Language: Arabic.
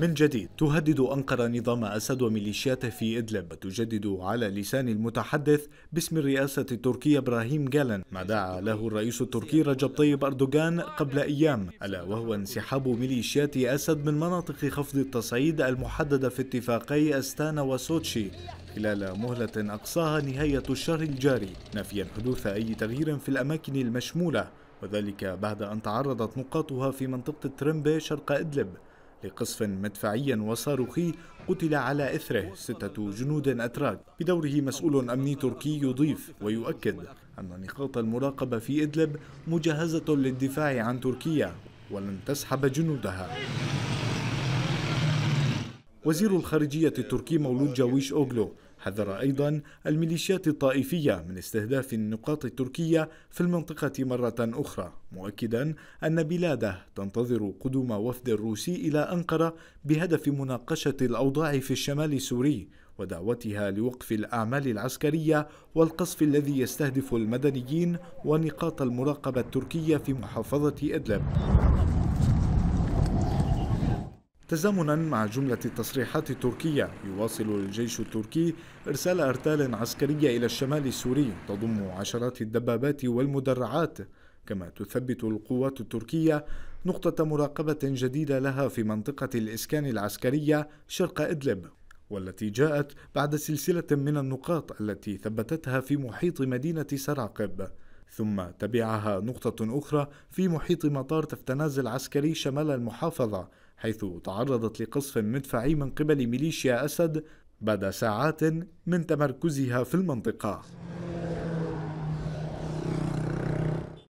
من جديد تهدد أنقرة نظام أسد وميليشياته في إدلب وتجدد على لسان المتحدث باسم الرئاسة التركية إبراهيم جالن ما دعا له الرئيس التركي رجب طيب أردوغان قبل أيام ألا وهو انسحاب ميليشيات أسد من مناطق خفض التصعيد المحددة في اتفاقي أستانا وسوتشي خلال مهلة أقصاها نهاية الشهر الجاري نافيا حدوث أي تغيير في الأماكن المشمولة وذلك بعد أن تعرضت نقاطها في منطقة ترمبي شرق إدلب لقصف مدفعي وصاروخي قتل على إثره ستة جنود أتراك بدوره مسؤول أمني تركي يضيف ويؤكد أن نقاط المراقبة في إدلب مجهزة للدفاع عن تركيا ولن تسحب جنودها وزير الخارجية التركي مولود جاويش أوغلو حذر أيضا الميليشيات الطائفية من استهداف النقاط التركية في المنطقة مرة أخرى مؤكدا أن بلاده تنتظر قدوم وفد روسي إلى أنقرة بهدف مناقشة الأوضاع في الشمال السوري ودعوتها لوقف الأعمال العسكرية والقصف الذي يستهدف المدنيين ونقاط المراقبة التركية في محافظة إدلب تزامنا مع جملة تصريحات تركيا يواصل الجيش التركي إرسال أرتال عسكرية إلى الشمال السوري تضم عشرات الدبابات والمدرعات كما تثبت القوات التركية نقطة مراقبة جديدة لها في منطقة الإسكان العسكرية شرق إدلب والتي جاءت بعد سلسلة من النقاط التي ثبتتها في محيط مدينة سراقب ثم تبعها نقطة أخرى في محيط مطار تفتنازل عسكري شمال المحافظة حيث تعرضت لقصف مدفعي من قبل ميليشيا أسد بعد ساعات من تمركزها في المنطقة